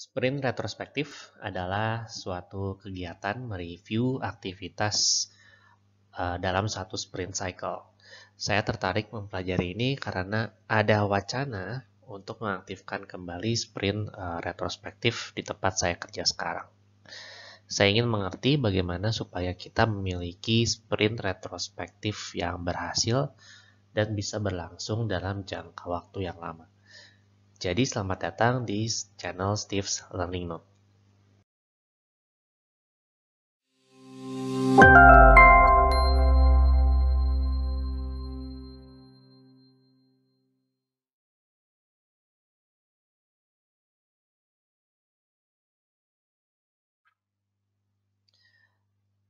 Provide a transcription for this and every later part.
Sprint retrospektif adalah suatu kegiatan mereview aktivitas uh, dalam satu sprint cycle. Saya tertarik mempelajari ini karena ada wacana untuk mengaktifkan kembali sprint uh, retrospektif di tempat saya kerja sekarang. Saya ingin mengerti bagaimana supaya kita memiliki sprint retrospektif yang berhasil dan bisa berlangsung dalam jangka waktu yang lama. Jadi selamat datang di channel Steve's Learning Note.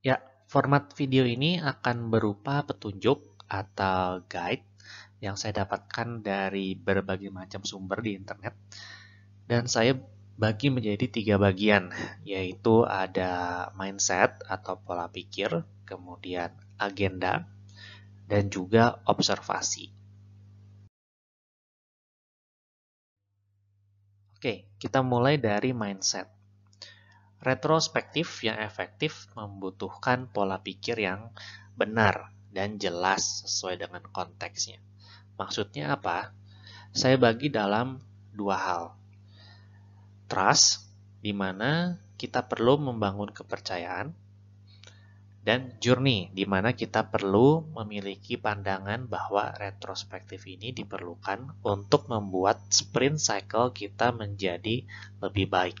Ya, format video ini akan berupa petunjuk atau guide yang saya dapatkan dari berbagai macam sumber di internet dan saya bagi menjadi tiga bagian yaitu ada mindset atau pola pikir kemudian agenda dan juga observasi Oke, kita mulai dari mindset. Retrospektif yang efektif membutuhkan pola pikir yang benar dan jelas sesuai dengan konteksnya. Maksudnya apa? Saya bagi dalam dua hal. Trust, di mana kita perlu membangun kepercayaan, dan journey, di mana kita perlu memiliki pandangan bahwa retrospektif ini diperlukan untuk membuat sprint cycle kita menjadi lebih baik.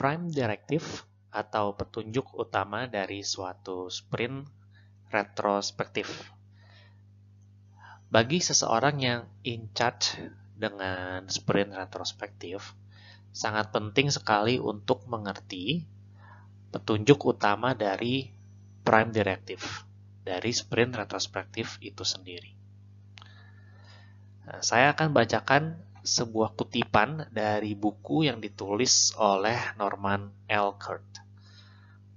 Prime Directive atau petunjuk utama dari suatu sprint retrospektif. Bagi seseorang yang in charge dengan sprint retrospektif, sangat penting sekali untuk mengerti petunjuk utama dari prime directive, dari sprint retrospektif itu sendiri. Nah, saya akan bacakan sebuah kutipan dari buku yang ditulis oleh Norman Elkert.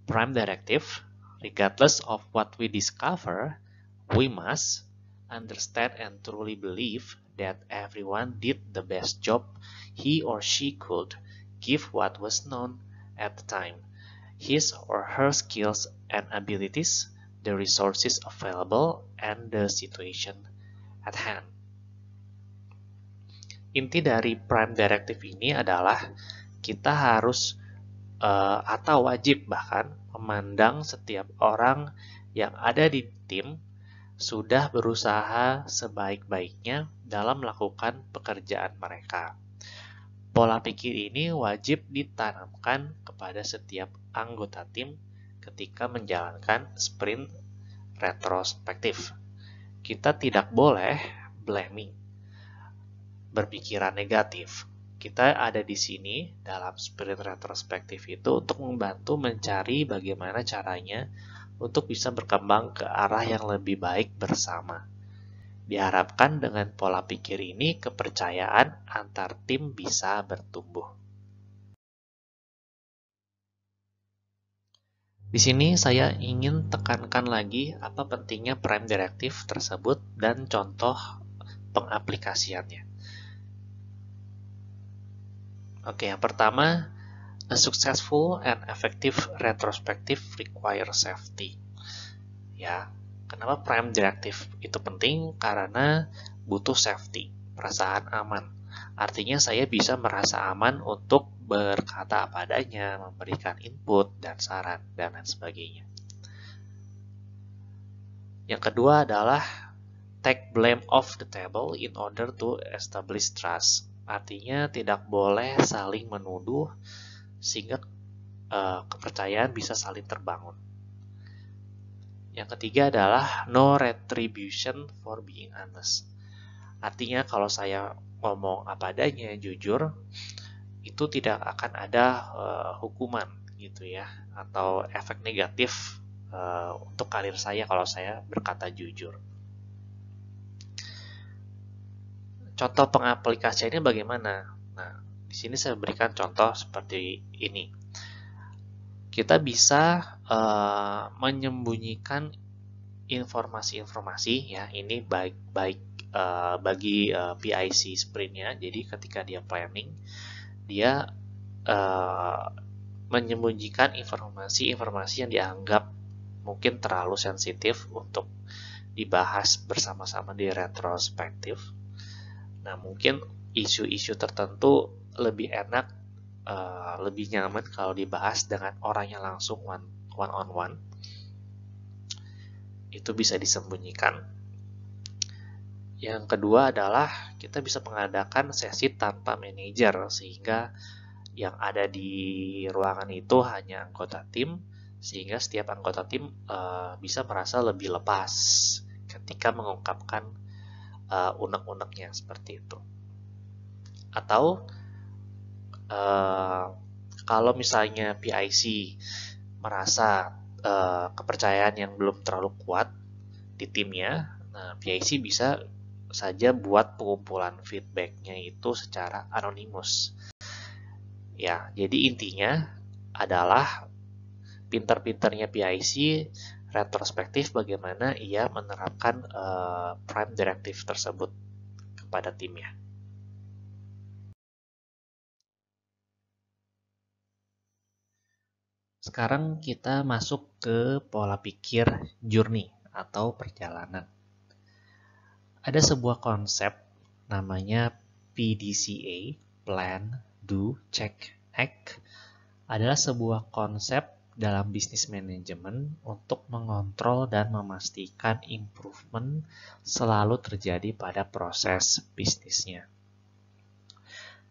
Prime Directive, regardless of what we discover, we must understand and truly believe that everyone did the best job he or she could give what was known at the time. His or her skills and abilities, the resources available, and the situation at hand inti dari prime directive ini adalah kita harus uh, atau wajib bahkan memandang setiap orang yang ada di tim sudah berusaha sebaik-baiknya dalam melakukan pekerjaan mereka. Pola pikir ini wajib ditanamkan kepada setiap anggota tim ketika menjalankan sprint retrospektif. Kita tidak boleh blaming berpikiran negatif. Kita ada di sini dalam spirit retrospektif itu untuk membantu mencari bagaimana caranya untuk bisa berkembang ke arah yang lebih baik bersama. Diharapkan dengan pola pikir ini kepercayaan antar tim bisa bertumbuh. Di sini saya ingin tekankan lagi apa pentingnya prime directive tersebut dan contoh pengaplikasiannya. Oke, yang pertama, a successful and effective retrospective require safety. Ya, kenapa prime directive itu penting? Karena butuh safety, perasaan aman. Artinya saya bisa merasa aman untuk berkata apa adanya, memberikan input dan saran, dan lain sebagainya. Yang kedua adalah take blame off the table in order to establish trust. Artinya tidak boleh saling menuduh sehingga uh, kepercayaan bisa saling terbangun. Yang ketiga adalah no retribution for being honest. Artinya kalau saya ngomong apa adanya, jujur, itu tidak akan ada uh, hukuman gitu ya atau efek negatif uh, untuk karir saya kalau saya berkata jujur. Contoh ini bagaimana? Nah, di sini saya berikan contoh seperti ini. Kita bisa uh, menyembunyikan informasi-informasi ya. Ini baik baik uh, bagi uh, eh, PIC sprintnya. Jadi ketika dia planning, dia uh, menyembunyikan informasi-informasi yang dianggap mungkin terlalu sensitif untuk dibahas bersama-sama di retrospektif Nah, mungkin isu-isu tertentu lebih enak, uh, lebih nyaman kalau dibahas dengan orang yang langsung one, one on one. Itu bisa disembunyikan. Yang kedua adalah kita bisa mengadakan sesi tanpa manajer sehingga yang ada di ruangan itu hanya anggota tim sehingga setiap anggota tim uh, bisa merasa lebih lepas ketika mengungkapkan uh, unek-uneknya seperti itu. Atau uh, kalau misalnya PIC merasa uh, kepercayaan yang belum terlalu kuat di timnya, nah PIC bisa saja buat pengumpulan feedbacknya itu secara anonimus. Ya, jadi intinya adalah pinter-pinternya PIC retrospektif bagaimana ia menerapkan uh, prime directive tersebut kepada timnya. Sekarang kita masuk ke pola pikir journey atau perjalanan. Ada sebuah konsep namanya PDCA, Plan, Do, Check, Act, adalah sebuah konsep dalam bisnis manajemen untuk mengontrol dan memastikan improvement selalu terjadi pada proses bisnisnya.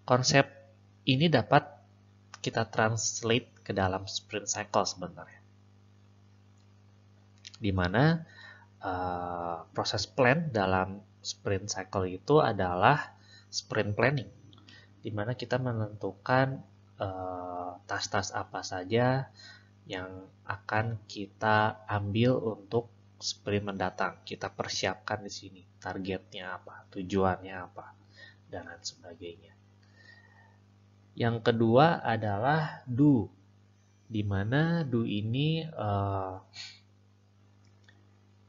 Konsep ini dapat kita translate ke dalam sprint cycle sebenarnya. Di mana uh, proses plan dalam sprint cycle itu adalah sprint planning. Di mana kita menentukan eh, tas-tas uh, apa saja, yang akan kita ambil untuk sprint mendatang. Kita persiapkan di sini targetnya apa, tujuannya apa, dan lain sebagainya. Yang kedua adalah do, di mana do ini uh,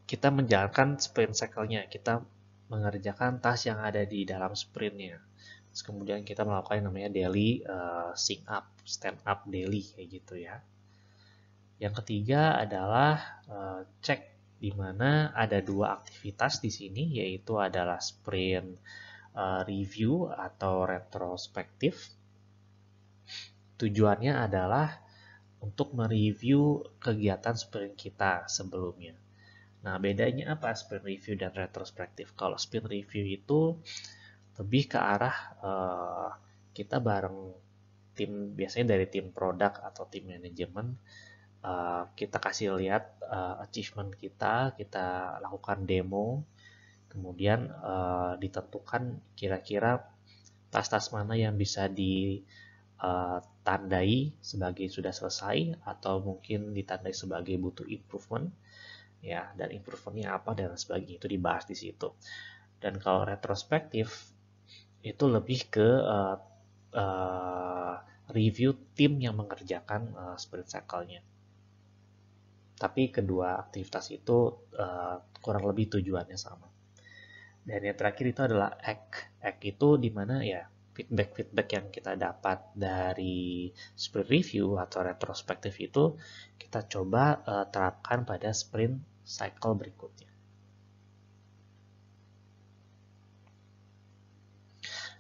kita menjalankan sprint cycle-nya, kita mengerjakan task yang ada di dalam sprintnya. Terus kemudian kita melakukan yang namanya daily uh, eh, sync up, stand up daily kayak gitu ya. Yang ketiga adalah uh, cek di mana ada dua aktivitas di sini yaitu adalah sprint uh, review atau retrospektif. Tujuannya adalah untuk mereview kegiatan sprint kita sebelumnya. Nah, bedanya apa sprint review dan retrospektif? Kalau sprint review itu lebih ke arah uh, kita bareng tim biasanya dari tim produk atau tim manajemen Eh, kita kasih lihat uh, achievement kita, kita lakukan demo, kemudian uh, ditentukan kira-kira tas-tas mana yang bisa ditandai sebagai sudah selesai atau mungkin ditandai sebagai butuh improvement ya dan improvementnya apa dan sebagainya itu dibahas di situ dan kalau retrospektif itu lebih ke uh, uh, review tim yang mengerjakan uh, sprint cycle-nya. Tapi kedua aktivitas itu uh, kurang lebih tujuannya sama. Dan yang terakhir itu adalah act. Act itu dimana ya feedback-feedback yang kita dapat dari sprint review atau retrospektif itu kita coba uh, terapkan pada sprint cycle berikutnya.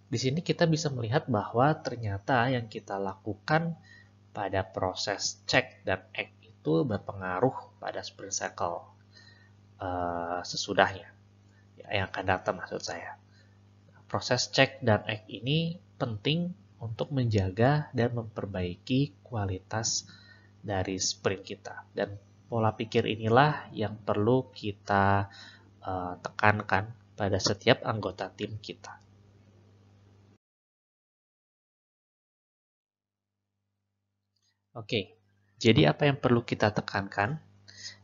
Di sini kita bisa melihat bahwa ternyata yang kita lakukan pada proses cek dan act itu berpengaruh pada sprint cycle uh, sesudahnya ya, yang akan datang maksud saya. Proses cek dan act ini penting untuk menjaga dan memperbaiki kualitas dari sprint kita dan pola pikir inilah yang perlu kita uh, tekankan pada setiap anggota tim kita. Oke, okay, jadi apa yang perlu kita tekankan?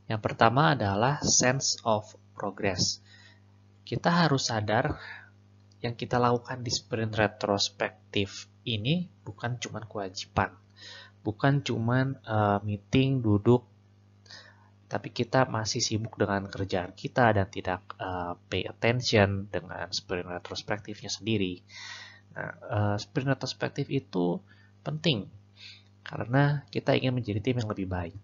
Yang pertama adalah sense of progress. Kita harus sadar yang kita lakukan di sprint retrospektif ini bukan cuma kewajiban, bukan cuma eh, meeting duduk tapi kita masih sibuk dengan kerjaan kita dan tidak eh, pay attention dengan sprint retrospektifnya sendiri. Nah, eh, sprint retrospektif itu penting karena kita ingin menjadi tim yang lebih baik.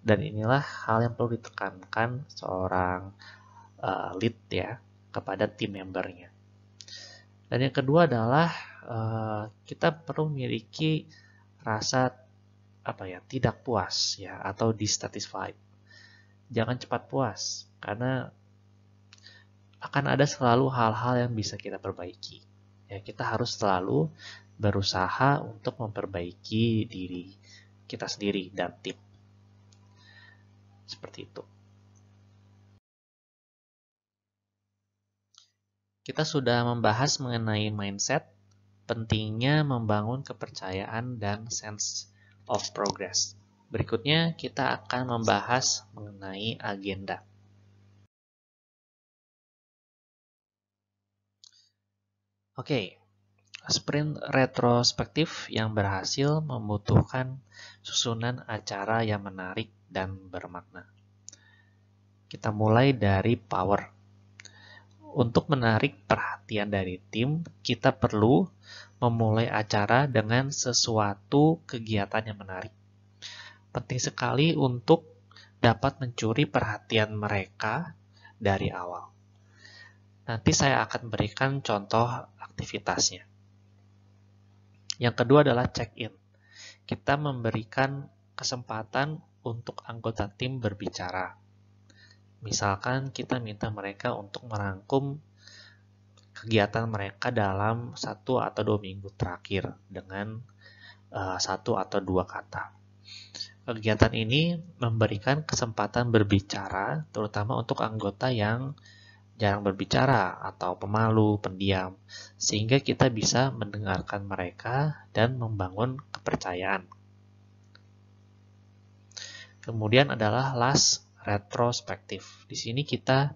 Dan inilah hal yang perlu ditekankan seorang uh, lead ya kepada tim membernya. Dan yang kedua adalah uh, kita perlu memiliki rasa apa ya tidak puas ya atau dissatisfied. Jangan cepat puas karena akan ada selalu hal-hal yang bisa kita perbaiki. Ya kita harus selalu berusaha untuk memperbaiki diri kita sendiri dan tim. Seperti itu. Kita sudah membahas mengenai mindset, pentingnya membangun kepercayaan dan sense of progress. Berikutnya kita akan membahas mengenai agenda. Oke, okay, sprint retrospektif yang berhasil membutuhkan susunan acara yang menarik dan bermakna. Kita mulai dari power. Untuk menarik perhatian dari tim, kita perlu memulai acara dengan sesuatu kegiatan yang menarik. Penting sekali untuk dapat mencuri perhatian mereka dari awal. Nanti saya akan berikan contoh aktivitasnya. Yang kedua adalah check-in. Kita memberikan kesempatan untuk anggota tim berbicara. Misalkan kita minta mereka untuk merangkum kegiatan mereka dalam satu atau dua minggu terakhir dengan uh, satu atau dua kata. Kegiatan ini memberikan kesempatan berbicara, terutama untuk anggota yang jarang berbicara atau pemalu, pendiam, sehingga kita bisa mendengarkan mereka dan membangun kepercayaan. Kemudian adalah last retrospektif. Di sini kita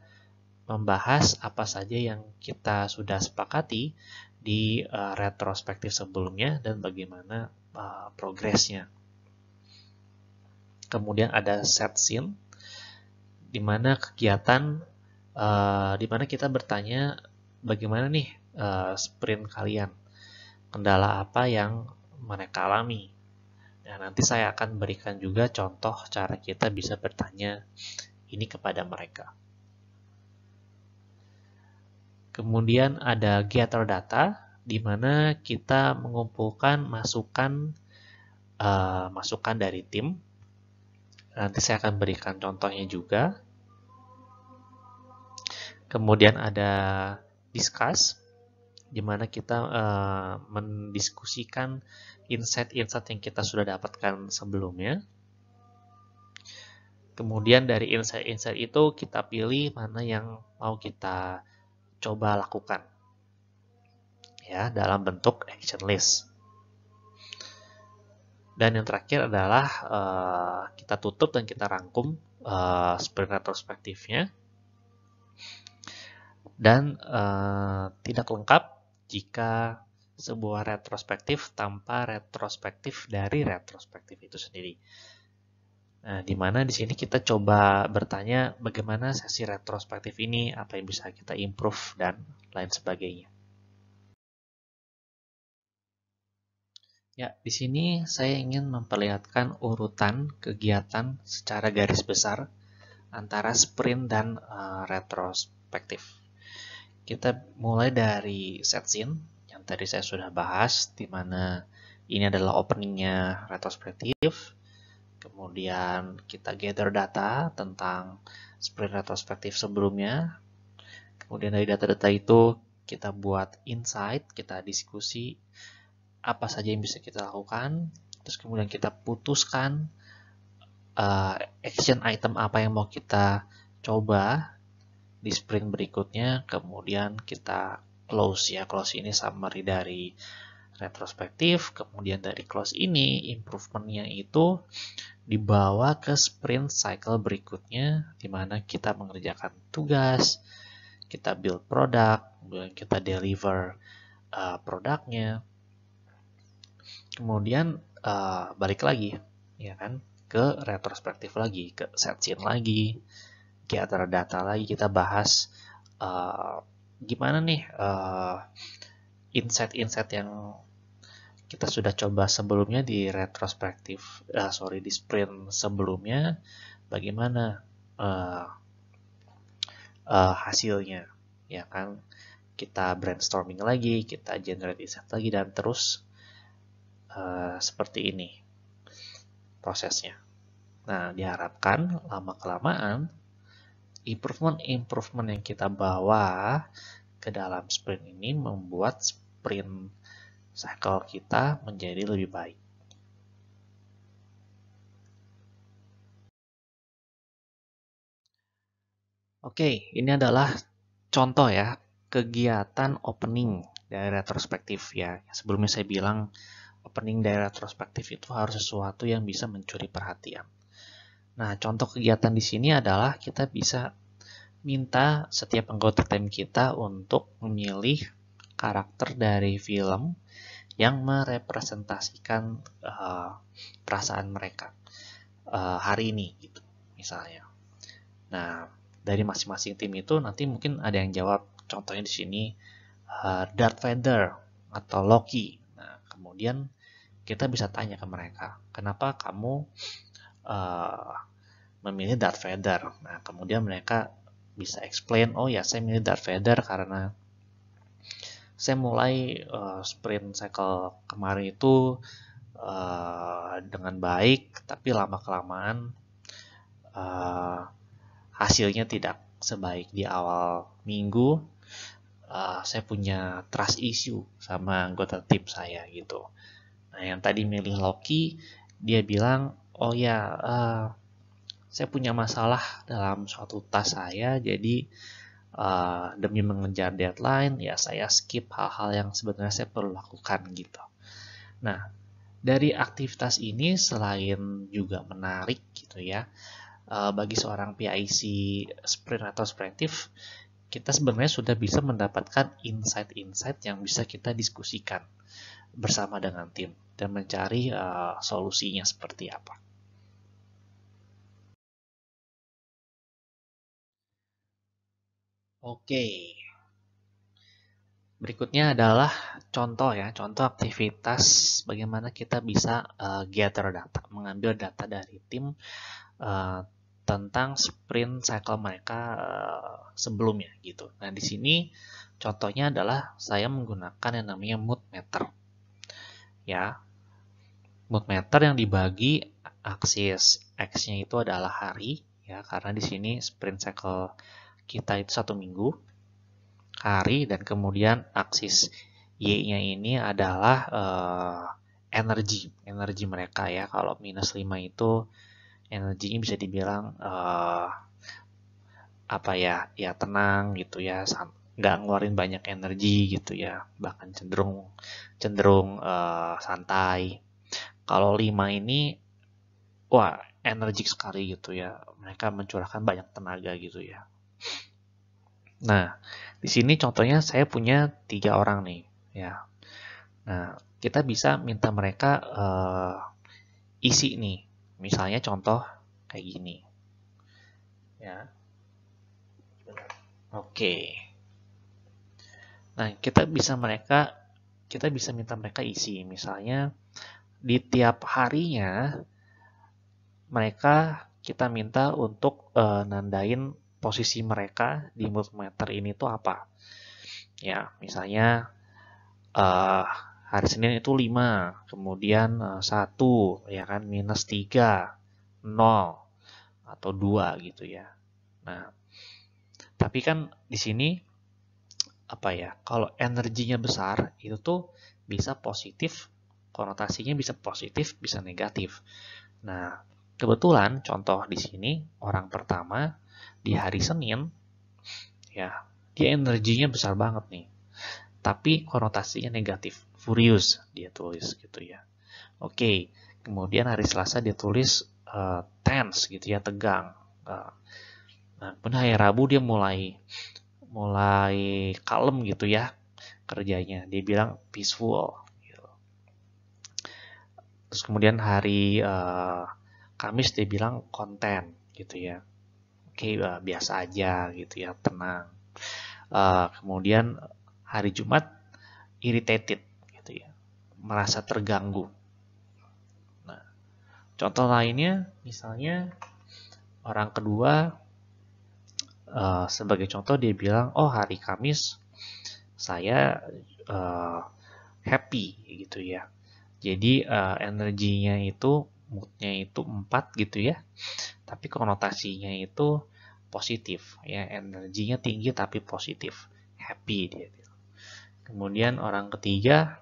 membahas apa saja yang kita sudah sepakati di uh, retrospektif sebelumnya dan bagaimana eh, progresnya. Kemudian ada set scene, di mana kegiatan uh, mana kita bertanya bagaimana nih uh, sprint kalian, kendala apa yang mereka alami. Nah, nanti saya akan berikan juga contoh cara kita bisa bertanya ini kepada mereka. Kemudian ada gather data, di mana kita mengumpulkan masukan uh, masukan dari tim. Nanti saya akan berikan contohnya juga. Kemudian ada discuss, di mana kita uh, mendiskusikan insight-insight yang kita sudah dapatkan sebelumnya. Kemudian dari insight-insight itu kita pilih mana yang mau kita coba lakukan. Ya, dalam bentuk action list. Dan yang terakhir adalah uh, kita tutup dan kita rangkum uh, eh, retrospektifnya dan uh, tidak lengkap jika sebuah retrospektif tanpa retrospektif dari retrospektif itu sendiri. Nah, di mana di sini kita coba bertanya bagaimana sesi retrospektif ini, apa yang bisa kita improve dan lain sebagainya. Ya, di sini saya ingin memperlihatkan urutan kegiatan secara garis besar antara sprint dan uh, retrospektif. Kita mulai dari set scene yang tadi saya sudah bahas, di mana ini adalah openingnya retrospektif. Kemudian kita gather data tentang sprint retrospektif sebelumnya. Kemudian dari data-data itu kita buat insight, kita diskusi apa saja yang bisa kita lakukan. Terus kemudian kita putuskan uh, action item apa yang mau kita coba di sprint berikutnya kemudian kita close ya close ini summary dari retrospektif kemudian dari close ini improvementnya itu dibawa ke sprint cycle berikutnya di mana kita mengerjakan tugas kita build produk kemudian kita deliver uh, produknya kemudian uh, balik lagi ya kan ke retrospektif lagi ke set scene lagi ke antara data lagi kita bahas uh, gimana nih uh, insight-insight yang kita sudah coba sebelumnya di retrospektif uh, sorry di sprint sebelumnya bagaimana uh, uh, hasilnya ya kan kita brainstorming lagi kita generate insight lagi dan terus uh, seperti ini prosesnya nah diharapkan lama kelamaan improvement-improvement yang kita bawa ke dalam sprint ini membuat sprint cycle kita menjadi lebih baik. Oke, ini adalah contoh ya, kegiatan opening dari retrospektif ya. Sebelumnya saya bilang opening dari retrospektif itu harus sesuatu yang bisa mencuri perhatian. Nah, contoh kegiatan di sini adalah kita bisa minta setiap anggota tim kita untuk memilih karakter dari film yang merepresentasikan uh, perasaan mereka uh, hari ini gitu misalnya. Nah, dari masing-masing tim itu nanti mungkin ada yang jawab contohnya di sini uh, Darth Vader atau Loki. Nah, kemudian kita bisa tanya ke mereka, "Kenapa kamu uh, memilih Darth Vader. Nah, kemudian mereka bisa explain, oh ya saya milih Darth Vader karena saya mulai uh, sprint cycle kemarin itu uh, dengan baik, tapi lama kelamaan uh, hasilnya tidak sebaik di awal minggu. Uh, saya punya trust issue sama anggota tim saya gitu. Nah yang tadi milih Loki, dia bilang oh ya uh, saya punya masalah dalam suatu tas saya jadi uh, demi mengejar deadline ya saya skip hal-hal yang sebenarnya saya perlu lakukan gitu nah dari aktivitas ini selain juga menarik gitu ya eh, bagi seorang PIC sprint atau sprintif kita sebenarnya sudah bisa mendapatkan insight-insight yang bisa kita diskusikan bersama dengan tim dan mencari uh, solusinya seperti apa. Oke. Berikutnya adalah contoh ya, contoh aktivitas bagaimana kita bisa uh, gather data, mengambil data dari tim uh, tentang sprint cycle mereka uh, sebelumnya gitu. Nah, di sini contohnya adalah saya menggunakan yang namanya mood meter ya mood meter yang dibagi aksis x-nya itu adalah hari ya karena di sini sprint cycle kita itu satu minggu hari dan kemudian aksis y-nya ini adalah uh, energi energi mereka ya kalau minus 5 itu energinya bisa dibilang uh, apa ya ya tenang gitu ya nggak ngeluarin banyak energi gitu ya bahkan cenderung cenderung uh, santai kalau lima ini wah energik sekali gitu ya mereka mencurahkan banyak tenaga gitu ya nah di sini contohnya saya punya tiga orang nih ya nah kita bisa minta mereka uh, isi nih misalnya contoh kayak gini ya oke okay. Nah, kita bisa mereka kita bisa minta mereka isi. Misalnya di tiap harinya mereka kita minta untuk e, nandain posisi mereka di multimeter ini tuh apa. Ya, misalnya e, hari Senin itu 5, kemudian uh, eh, 1, ya kan, minus 3, 0, atau 2 gitu ya. Nah, tapi kan di sini apa ya kalau energinya besar itu tuh bisa positif konotasinya bisa positif bisa negatif nah kebetulan contoh di sini orang pertama di hari Senin ya dia energinya besar banget nih tapi konotasinya negatif furious dia tulis gitu ya oke kemudian hari Selasa dia tulis uh, tense gitu ya tegang uh, nah kemudian hari Rabu dia mulai mulai kalem gitu ya kerjanya. Dia bilang peaceful. Gitu. Terus kemudian hari uh, Kamis dia bilang konten gitu ya. Oke okay, uh, eh, biasa aja gitu ya tenang. Uh, kemudian hari Jumat irritated gitu ya, merasa terganggu. Nah, contoh lainnya misalnya orang kedua uh, sebagai contoh dia bilang oh hari Kamis saya uh, happy gitu ya jadi uh, energinya itu moodnya itu empat gitu ya tapi konotasinya itu positif ya energinya tinggi tapi positif happy dia kemudian orang ketiga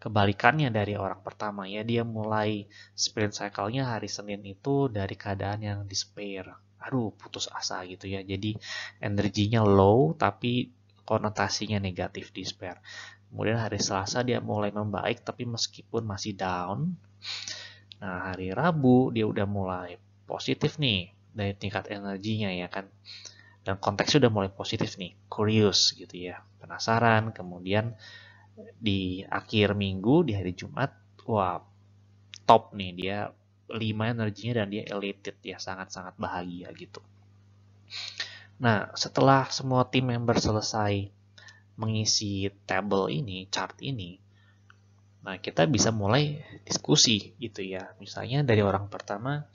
kebalikannya dari orang pertama ya dia mulai sprint cycle-nya hari Senin itu dari keadaan yang despair aduh putus asa gitu ya. Jadi energinya low tapi konotasinya negatif despair. Kemudian hari Selasa dia mulai membaik tapi meskipun masih down. Nah, hari Rabu dia udah mulai positif nih dari tingkat energinya ya kan. Dan konteksnya udah mulai positif nih, curious gitu ya, penasaran. Kemudian di akhir minggu di hari Jumat, wah top nih dia 5 energinya dan dia elated ya sangat-sangat bahagia gitu. Nah, setelah semua tim member selesai mengisi table ini, chart ini, nah kita bisa mulai diskusi gitu ya. Misalnya dari orang pertama,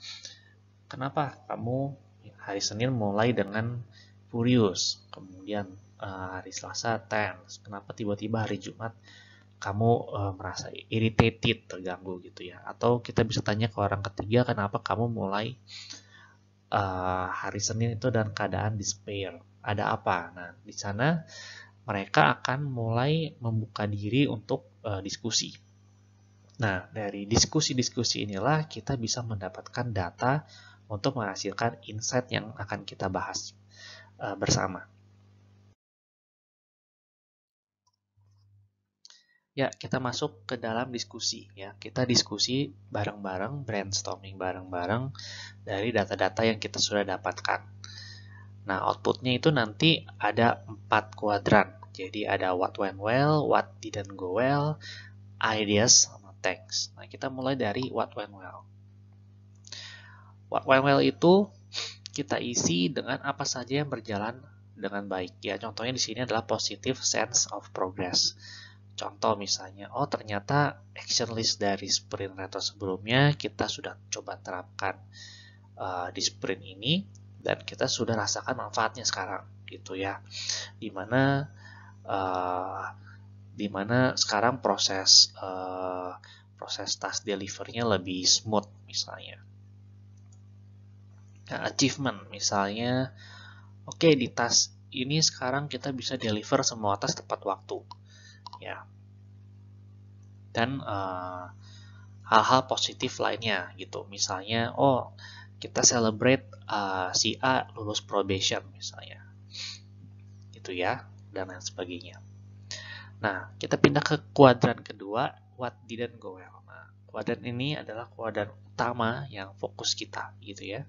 kenapa kamu hari Senin mulai dengan Furious, kemudian eh, hari Selasa Tense, kenapa tiba-tiba hari Jumat kamu uh, merasa irritated, terganggu gitu ya. Atau kita bisa tanya ke orang ketiga kenapa kamu mulai uh, hari Senin itu dan keadaan despair. Ada apa? Nah, di sana mereka akan mulai membuka diri untuk uh, diskusi. Nah, dari diskusi-diskusi inilah kita bisa mendapatkan data untuk menghasilkan insight yang akan kita bahas uh, bersama. Ya, kita masuk ke dalam diskusi ya. Kita diskusi bareng-bareng, brainstorming bareng-bareng dari data-data yang kita sudah dapatkan. Nah, outputnya itu nanti ada empat kuadran. Jadi ada what went well, what didn't go well, ideas, sama thanks. Nah, kita mulai dari what went well. What went well itu kita isi dengan apa saja yang berjalan dengan baik. Ya, contohnya di sini adalah positive sense of progress. Contoh misalnya, oh ternyata action list dari sprint retro sebelumnya kita sudah coba terapkan uh, di sprint ini dan kita sudah rasakan manfaatnya sekarang gitu ya. Dimana uh, eh, dimana sekarang proses uh, proses task delivernya lebih smooth misalnya. Nah, achievement misalnya, oke okay, di task ini sekarang kita bisa deliver semua task tepat waktu ya dan hal eh, hal-hal positif lainnya gitu misalnya oh kita celebrate uh, si A lulus probation misalnya gitu ya dan lain sebagainya nah kita pindah ke kuadran kedua what didn't go well nah, kuadran ini adalah kuadran utama yang fokus kita gitu ya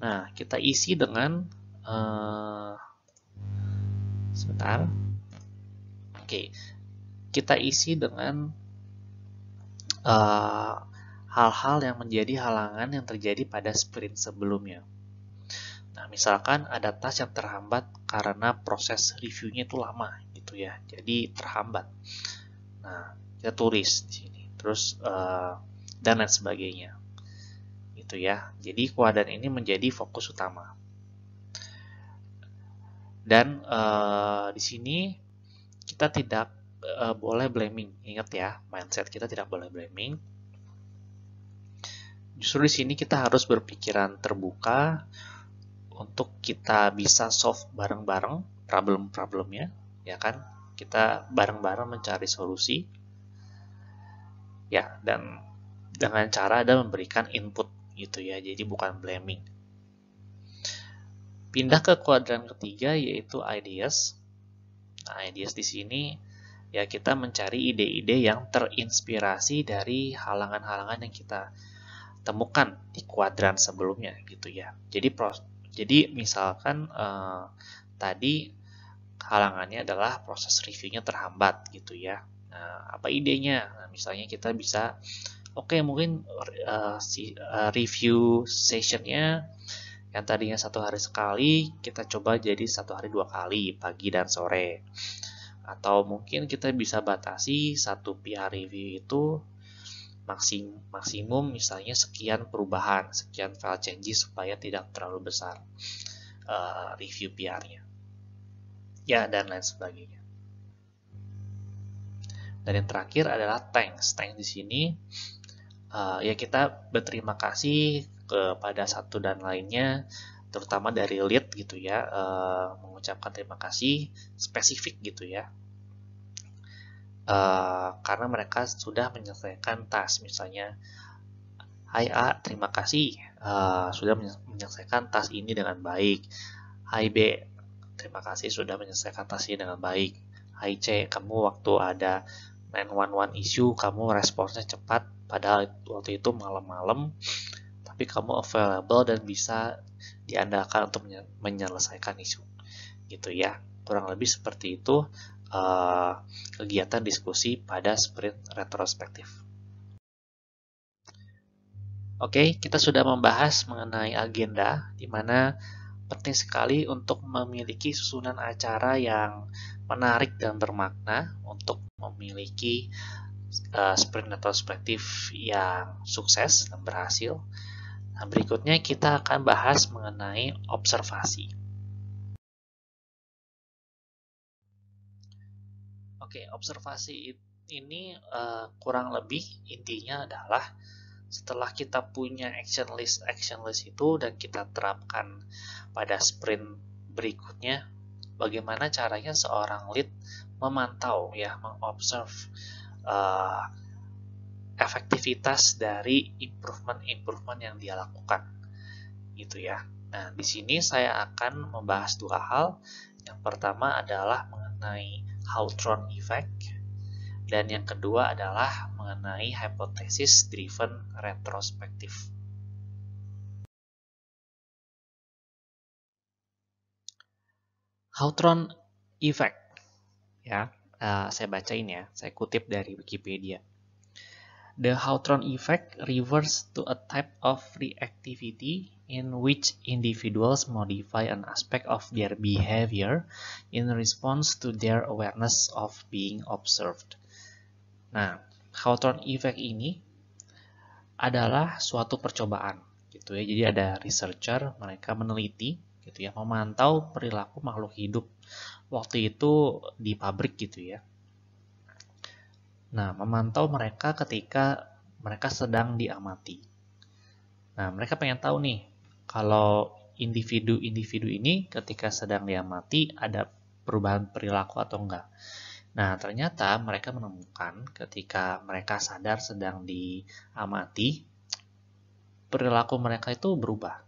nah kita isi dengan uh, sebentar Oke, kita isi dengan eh, hal-hal uh, yang menjadi halangan yang terjadi pada sprint sebelumnya. Nah, misalkan ada tas yang terhambat karena proses reviewnya itu lama gitu ya, jadi terhambat. Nah, kita tulis di sini, terus uh, dan lain sebagainya, gitu ya. Jadi kuadran ini menjadi fokus utama. Dan uh, di sini kita tidak uh, boleh blaming. Ingat ya, mindset kita tidak boleh blaming. Justru di sini kita harus berpikiran terbuka untuk kita bisa solve bareng-bareng problem-problemnya, ya kan? Kita bareng-bareng mencari solusi. Ya, dan dengan cara ada memberikan input gitu ya. Jadi bukan blaming. Pindah ke kuadran ketiga yaitu ideas Nah, ideas di sini ya kita mencari ide-ide yang terinspirasi dari halangan-halangan yang kita temukan di kuadran sebelumnya gitu ya. Jadi pros jadi misalkan eh, tadi halangannya adalah proses reviewnya terhambat gitu ya. Nah, apa idenya? Nah, misalnya kita bisa oke okay, mungkin uh, si uh, review sessionnya yang tadinya satu hari sekali, kita coba jadi satu hari dua kali, pagi dan sore. Atau mungkin kita bisa batasi satu PR review itu maksim, maksimum misalnya sekian perubahan, sekian file changes supaya tidak terlalu besar uh, review PR-nya. Ya, dan lain sebagainya. Dan yang terakhir adalah thanks. Thanks di sini uh, ya kita berterima kasih kepada satu dan lainnya terutama dari lead gitu ya e, mengucapkan terima kasih spesifik gitu ya e, karena mereka sudah menyelesaikan tas misalnya Hai A terima kasih e, sudah menyelesaikan tas ini dengan baik Hai B terima kasih sudah menyelesaikan tas ini dengan baik Hai C kamu waktu ada 911 issue kamu responsnya cepat padahal waktu itu malam-malam tapi kamu available dan bisa diandalkan untuk menyelesaikan isu gitu ya kurang lebih seperti itu uh, kegiatan diskusi pada sprint retrospektif Oke, okay, kita sudah membahas mengenai agenda, di mana penting sekali untuk memiliki susunan acara yang menarik dan bermakna untuk memiliki uh, sprint retrospektif yang sukses dan berhasil. Nah, berikutnya kita akan bahas mengenai observasi. Oke, observasi ini uh, kurang lebih intinya adalah setelah kita punya action list action list itu dan kita terapkan pada sprint berikutnya bagaimana caranya seorang lead memantau ya mengobserv uh, efektivitas dari improvement-improvement yang dia lakukan. Gitu ya. Nah, di sini saya akan membahas dua hal. Yang pertama adalah mengenai Hawthorne effect dan yang kedua adalah mengenai hypothesis driven retrospective. Hawthorne effect ya, uh, saya bacain ya, saya kutip dari Wikipedia. The Hawthorne effect refers to a type of reactivity in which individuals modify an aspect of their behavior in response to their awareness of being observed. Nah, Hawthorne effect ini adalah suatu percobaan gitu ya. Jadi ada researcher, mereka meneliti gitu ya, memantau perilaku makhluk hidup. Waktu itu di pabrik gitu ya Nah, memantau mereka ketika mereka sedang diamati. Nah, mereka pengen tahu nih, kalau individu-individu ini ketika sedang diamati ada perubahan perilaku atau enggak. Nah, ternyata mereka menemukan ketika mereka sadar sedang diamati, perilaku mereka itu berubah.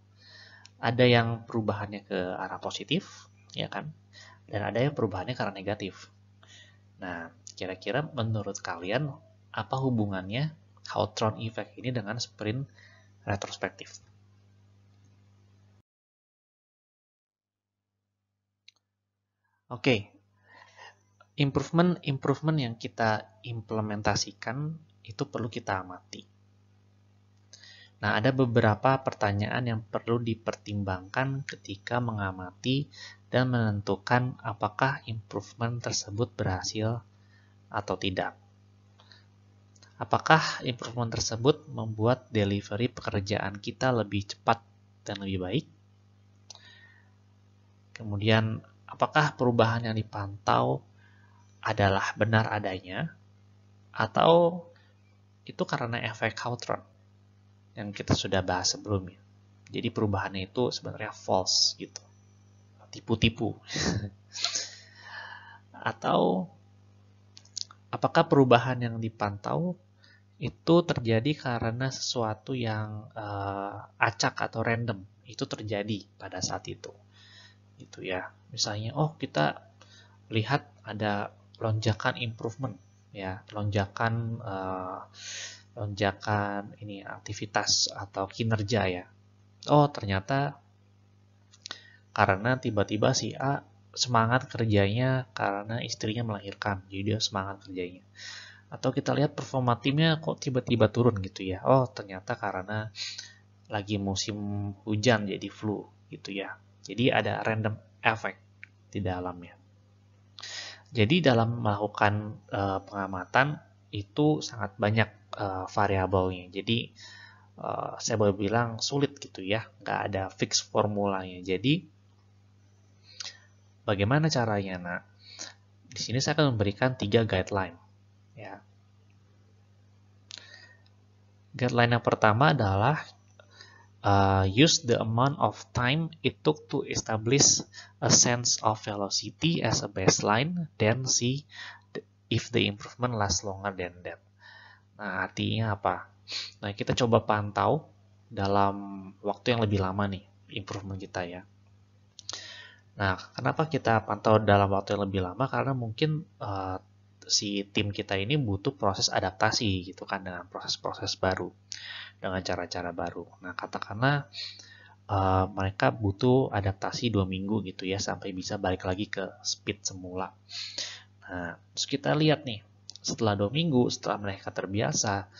Ada yang perubahannya ke arah positif, ya kan? Dan ada yang perubahannya ke arah negatif. Nah, Kira-kira menurut kalian apa hubungannya Hawthorne Effect ini dengan sprint retrospektif? Oke, okay. improvement improvement yang kita implementasikan itu perlu kita amati. Nah, ada beberapa pertanyaan yang perlu dipertimbangkan ketika mengamati dan menentukan apakah improvement tersebut berhasil atau tidak. Apakah improvement tersebut membuat delivery pekerjaan kita lebih cepat dan lebih baik? Kemudian, apakah perubahan yang dipantau adalah benar adanya atau itu karena efek Hawthorne yang kita sudah bahas sebelumnya. Jadi perubahannya itu sebenarnya false gitu. Tipu-tipu. atau apakah perubahan yang dipantau itu terjadi karena sesuatu yang uh, acak atau random itu terjadi pada saat itu gitu ya misalnya oh kita lihat ada lonjakan improvement ya lonjakan uh, lonjakan ini aktivitas atau kinerja ya oh ternyata karena tiba-tiba si A semangat kerjanya karena istrinya melahirkan jadi dia semangat kerjanya atau kita lihat performa timnya kok tiba-tiba turun gitu ya oh ternyata karena lagi musim hujan jadi flu gitu ya jadi ada random effect di dalamnya jadi dalam melakukan uh, pengamatan itu sangat banyak uh, variabelnya jadi uh, saya boleh bilang sulit gitu ya nggak ada fix formulanya jadi Bagaimana caranya? Nah, di sini saya akan memberikan tiga guideline. Ya. Guideline yang pertama adalah uh, use the amount of time it took to establish a sense of velocity as a baseline, then see if the improvement lasts longer than that. Nah, artinya apa? Nah, kita coba pantau dalam waktu yang lebih lama nih improvement kita ya. Nah, kenapa kita pantau dalam waktu yang lebih lama? Karena mungkin uh, si tim kita ini butuh proses adaptasi gitu kan dengan proses-proses baru, dengan cara-cara baru. Nah, katakanlah uh, mereka butuh adaptasi dua minggu gitu ya sampai bisa balik lagi ke speed semula. Nah, terus kita lihat nih setelah dua minggu setelah mereka terbiasa.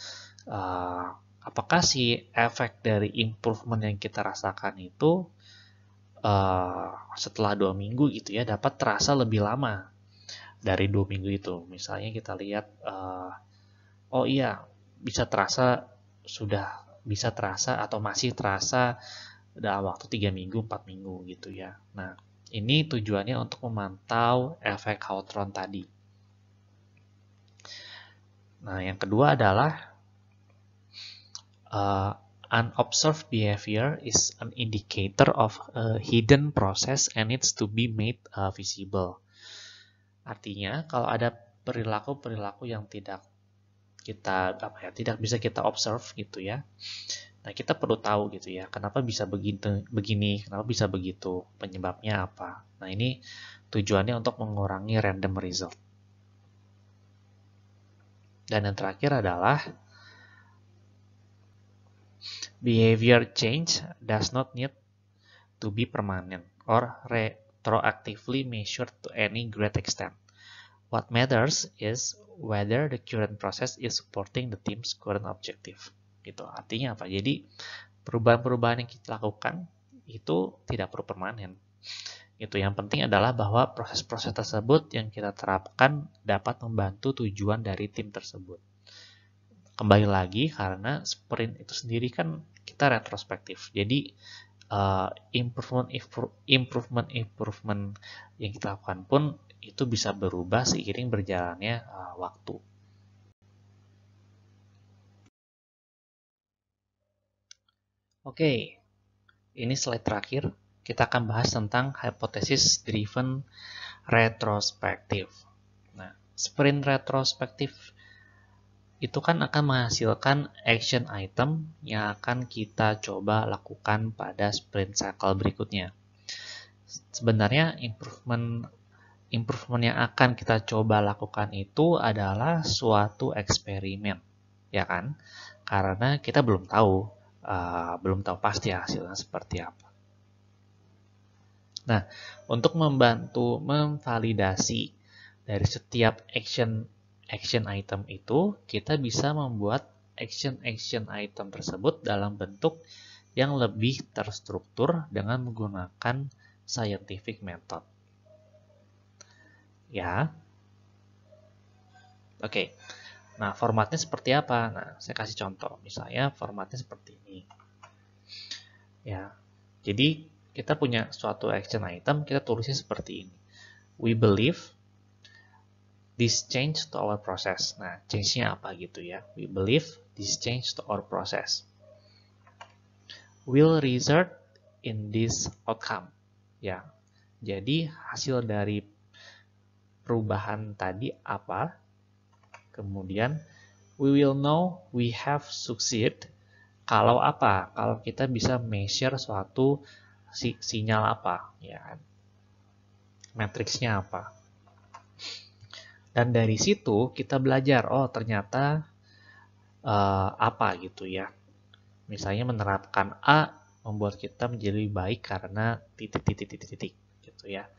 Uh, apakah si efek dari improvement yang kita rasakan itu Eh, setelah dua minggu gitu ya dapat terasa lebih lama dari dua minggu itu. Misalnya kita lihat, uh, oh iya bisa terasa sudah bisa terasa atau masih terasa dalam waktu tiga minggu, empat minggu gitu ya. Nah ini tujuannya untuk memantau efek Hawthorne tadi. Nah yang kedua adalah uh, unobserved behavior is an indicator of a hidden process and needs to be made uh, visible. Artinya, kalau ada perilaku-perilaku yang tidak kita apa ya, tidak bisa kita observe gitu ya. Nah, kita perlu tahu gitu ya, kenapa bisa begitu begini, kenapa bisa begitu, penyebabnya apa. Nah, ini tujuannya untuk mengurangi random result. Dan yang terakhir adalah Behavior change does not need to be permanent or retroactively measured to any great extent. What matters is whether the current process is supporting the team's current objective. Itu Artinya apa? Jadi perubahan-perubahan yang kita lakukan itu tidak perlu permanen. Itu yang penting adalah bahwa proses-proses tersebut yang kita terapkan dapat membantu tujuan dari tim tersebut kembali lagi karena sprint itu sendiri kan kita retrospektif. Jadi uh, improvement improvement improvement yang kita lakukan pun itu bisa berubah seiring berjalannya uh, waktu. Oke, okay. ini slide terakhir. Kita akan bahas tentang hipotesis driven retrospective. Nah, sprint retrospective itu kan akan menghasilkan action item yang akan kita coba lakukan pada sprint cycle berikutnya. Sebenarnya improvement improvement yang akan kita coba lakukan itu adalah suatu eksperimen, ya kan? Karena kita belum tahu uh, belum tahu pasti hasilnya seperti apa. Nah, untuk membantu memvalidasi dari setiap action action item itu, kita bisa membuat action-action item tersebut dalam bentuk yang lebih terstruktur dengan menggunakan scientific method. Ya. Oke. Okay. Nah, formatnya seperti apa? Nah, saya kasih contoh. Misalnya formatnya seperti ini. Ya. Jadi, kita punya suatu action item, kita tulisnya seperti ini. We believe this change to our process. Nah, change-nya apa gitu ya? We believe this change to our process will result in this outcome. Ya. Jadi hasil dari perubahan tadi apa? Kemudian we will know we have succeed kalau apa? Kalau kita bisa measure suatu si sinyal apa, ya kan? Matriksnya apa? Dan dari situ kita belajar, oh ternyata uh, apa gitu ya. Misalnya menerapkan A membuat kita menjadi baik karena titik-titik-titik gitu ya.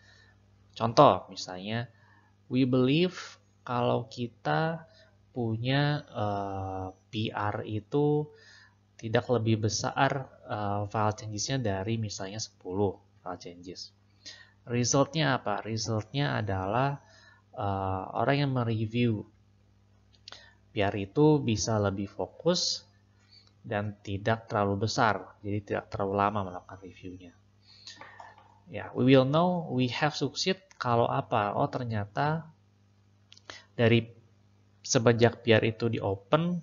Contoh misalnya, we believe kalau kita punya uh, eh, PR itu tidak lebih besar uh, file changesnya dari misalnya 10 file changes. Resultnya apa? Resultnya adalah uh, orang yang mereview biar itu bisa lebih fokus dan tidak terlalu besar jadi tidak terlalu lama melakukan reviewnya ya yeah, we will know we have succeed kalau apa oh ternyata dari sebanyak biar itu di open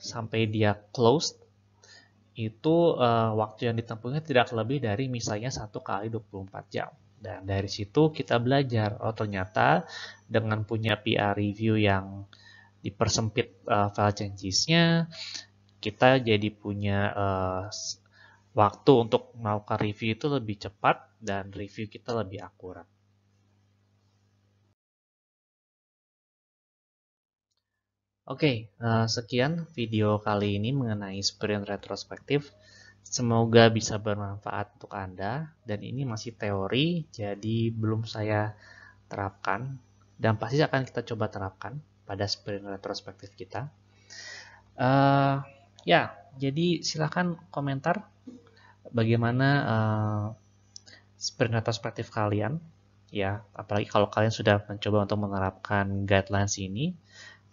sampai dia closed itu uh, waktu yang ditempuhnya tidak lebih dari misalnya satu kali 24 jam. Dan dari situ kita belajar, oh ternyata dengan punya PR review yang dipersempit uh, file changes-nya, kita jadi punya uh, waktu untuk melakukan review itu lebih cepat dan review kita lebih akurat. Oke, okay, uh, eh, sekian video kali ini mengenai sprint retrospective. Semoga bisa bermanfaat untuk Anda dan ini masih teori jadi belum saya terapkan dan pasti akan kita coba terapkan pada sprint retrospektif kita. Uh, ya, jadi silahkan komentar bagaimana uh, sprint retrospektif kalian ya apalagi kalau kalian sudah mencoba untuk menerapkan guidelines ini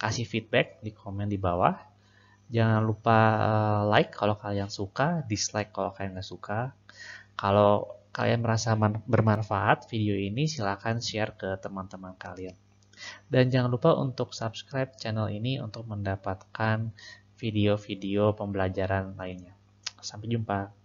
kasih feedback di komen di bawah Jangan lupa eh, like kalau kalian suka, dislike kalau kalian nggak suka. Kalau kalian merasa bermanfaat video ini, silahkan share ke teman-teman kalian. Dan jangan lupa untuk subscribe channel ini untuk mendapatkan video-video pembelajaran lainnya. Sampai jumpa.